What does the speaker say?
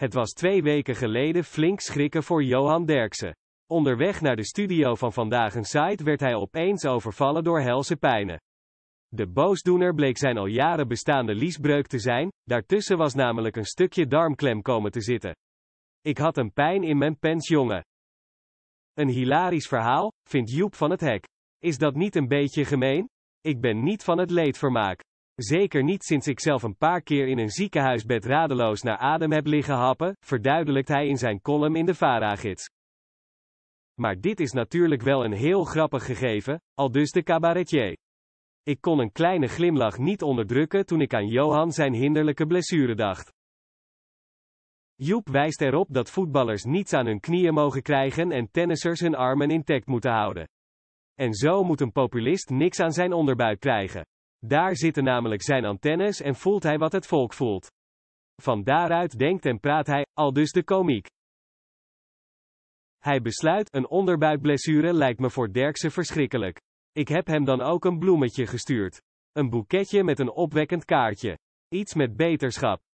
Het was twee weken geleden flink schrikken voor Johan Derksen. Onderweg naar de studio van Vandaag een Site werd hij opeens overvallen door helse pijnen. De boosdoener bleek zijn al jaren bestaande liesbreuk te zijn, daartussen was namelijk een stukje darmklem komen te zitten. Ik had een pijn in mijn pens jongen. Een hilarisch verhaal, vindt Joep van het Hek. Is dat niet een beetje gemeen? Ik ben niet van het leedvermaak zeker niet sinds ik zelf een paar keer in een ziekenhuisbed radeloos naar adem heb liggen happen, verduidelijkt hij in zijn column in de Varagids. Maar dit is natuurlijk wel een heel grappig gegeven, al dus de cabaretier. Ik kon een kleine glimlach niet onderdrukken toen ik aan Johan zijn hinderlijke blessure dacht. Joep wijst erop dat voetballers niets aan hun knieën mogen krijgen en tennissers hun armen intact moeten houden. En zo moet een populist niks aan zijn onderbuik krijgen. Daar zitten namelijk zijn antennes en voelt hij wat het volk voelt. Van daaruit denkt en praat hij, al dus de komiek. Hij besluit, een onderbuikblessure lijkt me voor Derksen verschrikkelijk. Ik heb hem dan ook een bloemetje gestuurd. Een boeketje met een opwekkend kaartje. Iets met beterschap.